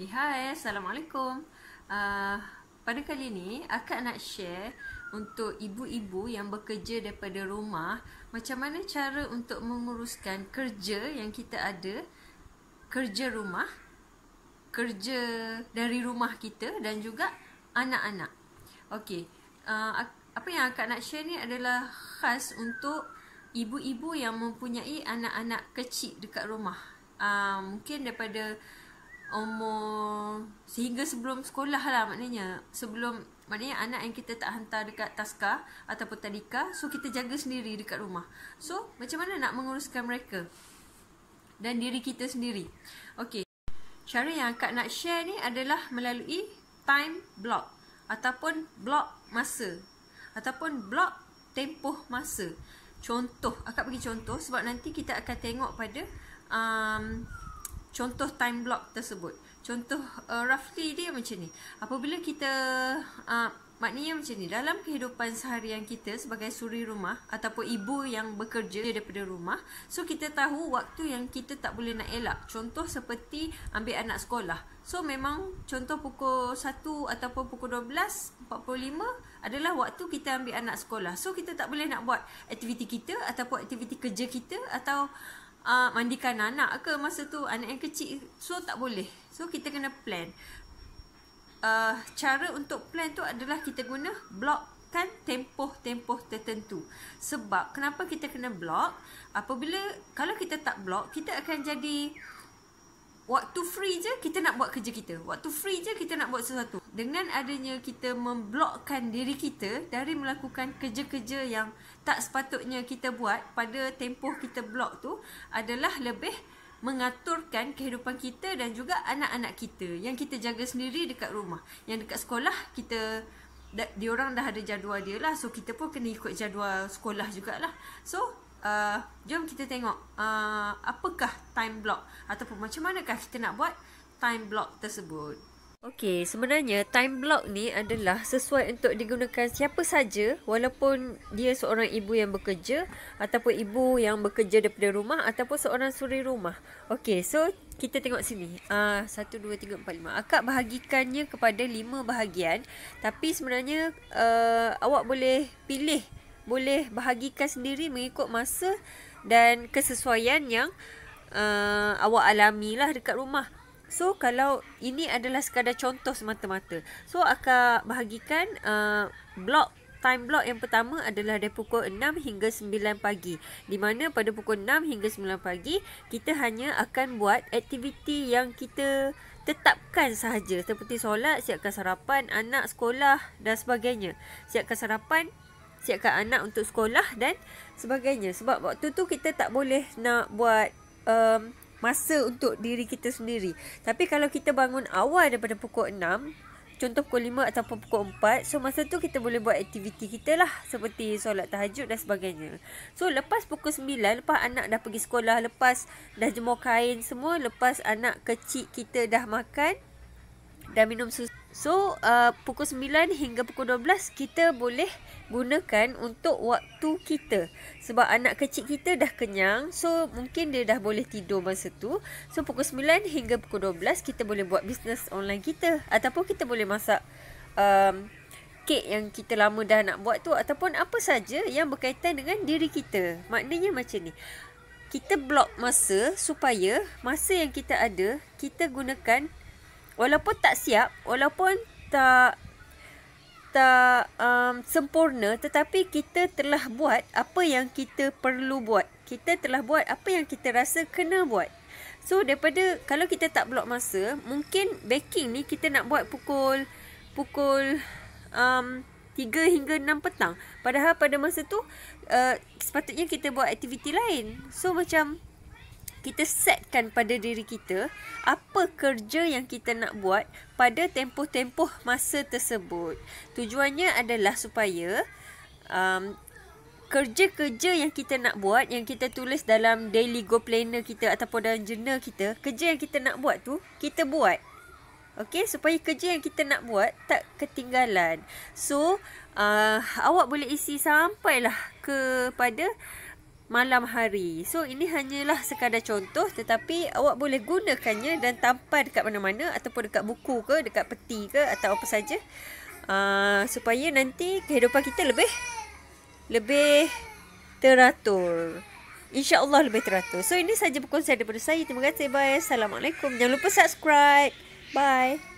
Okay, hai. Assalamualaikum. Uh, pada kali ni, akak nak share untuk ibu-ibu yang bekerja daripada rumah macam mana cara untuk menguruskan kerja yang kita ada, kerja rumah, kerja dari rumah kita dan juga anak-anak. Okay, uh, ah, apa yang akak nak share ni adalah khas untuk ibu-ibu yang mempunyai anak-anak kecil dekat rumah. Uh, mungkin daripada umur sehingga sebelum sekolah lah maknanya sebelum maknanya anak yang kita tak hantar dekat taska ataupun tadika so kita jaga sendiri dekat rumah so macam mana nak menguruskan mereka dan diri kita sendiri okay? cara yang akak nak share ni adalah melalui time block ataupun block masa ataupun block tempoh masa contoh akak bagi contoh sebab nanti kita akan tengok pada um, contoh time block tersebut. Contoh uh, roughly dia macam ni. Apabila kita uh, maknanya macam ni dalam kehidupan seharian kita sebagai suri rumah ataupun ibu yang bekerja daripada rumah, so kita tahu waktu yang kita tak boleh nak elak. Contoh seperti ambil anak sekolah. So memang contoh pukul 1 ataupun pukul 12.45 adalah waktu kita ambil anak sekolah. So kita tak boleh nak buat aktiviti kita ataupun aktiviti kerja kita atau uh, mandikan anak ke masa tu anak yang kecil so tak boleh so kita kena plan uh, cara untuk plan tu adalah kita guna block kan tempoh-tempoh tertentu. Sebab kenapa kita kena block? Apabila kalau kita tak block, kita akan jadi waktu free je kita nak buat kerja kita. Waktu free je kita nak buat sesuatu. Dengan adanya kita memblokkan diri kita dari melakukan kerja-kerja yang tak sepatutnya kita buat pada tempoh kita blok tu adalah lebih mengaturkan kehidupan kita dan juga anak-anak kita yang kita jaga sendiri dekat rumah. Yang dekat sekolah kita diorang dah ada jadual dia lah so kita pun kena ikut jadual sekolah jugalah. So uh, jom kita tengok uh, apakah time block ataupun macam manakah kita nak buat time block tersebut. Okey, sebenarnya time block ni adalah sesuai untuk digunakan siapa saja walaupun dia seorang ibu yang bekerja ataupun ibu yang bekerja daripada rumah ataupun seorang suri rumah. Okey, so kita tengok sini. Ah uh, 1 2 3 4 5. Akak bahagikannya kepada 5 bahagian tapi sebenarnya uh, awak boleh pilih boleh bahagikan sendiri mengikut masa dan kesesuaian yang uh, awak alami lah dekat rumah. So kalau ini adalah sekadar contoh semata-mata. So akan bahagikan uh, blok time block yang pertama adalah dari pukul 6 hingga 9 pagi. Di mana pada pukul 6 hingga 9 pagi, kita hanya akan buat aktiviti yang kita tetapkan sahaja. Seperti solat, siapkan sarapan, anak, sekolah dan sebagainya. Siapkan sarapan, siapkan anak untuk sekolah dan sebagainya. Sebab waktu tu kita tak boleh nak buat um, masa untuk diri kita sendiri. Tapi kalau kita bangun awal daripada pukul 6, contoh pukul 5 ataupun pukul 4, so masa tu kita boleh buat aktiviti kita lah seperti solat tahajud dan sebagainya. So lepas pukul 9, lepas anak dah pergi sekolah, lepas dah jemur kain semua, lepas anak kecil kita dah makan dan minum susu, So uh, pukul 9 hingga pukul 12 kita boleh gunakan untuk waktu kita. Sebab anak kecil kita dah kenyang. So mungkin dia dah boleh tidur masa tu. So pukul 9 hingga pukul 12 kita boleh buat bisnes online kita. Ataupun kita boleh masak um, kek yang kita lama dah nak buat tu. Ataupun apa saja yang berkaitan dengan diri kita. Maknanya macam ni. Kita blok masa supaya masa yang kita ada kita gunakan walaupun tak siap, walaupun tak tak um, sempurna tetapi kita telah buat apa yang kita perlu buat. Kita telah buat apa yang kita rasa kena buat. So daripada kalau kita tak blok masa, mungkin baking ni kita nak buat pukul pukul um, 3 hingga 6 petang. Padahal pada masa tu uh, sepatutnya kita buat aktiviti lain. So macam kita setkan pada diri kita apa kerja yang kita nak buat pada tempoh-tempoh masa tersebut. Tujuannya adalah supaya um, kerja-kerja yang kita nak buat yang kita tulis dalam daily goal planner kita ataupun dalam journal kita, kerja yang kita nak buat tu kita buat. Okay, supaya kerja yang kita nak buat tak ketinggalan. So, uh, awak boleh isi sampailah kepada uh, malam hari. So ini hanyalah sekadar contoh tetapi awak boleh gunakannya dan tampar dekat mana-mana ataupun dekat buku ke, dekat peti ke atau apa saja. Uh, supaya nanti kehidupan kita lebih lebih teratur. InsyaAllah lebih teratur. So ini saja berkongsi daripada saya. Terima kasih. Bye. Assalamualaikum. Jangan lupa subscribe. Bye.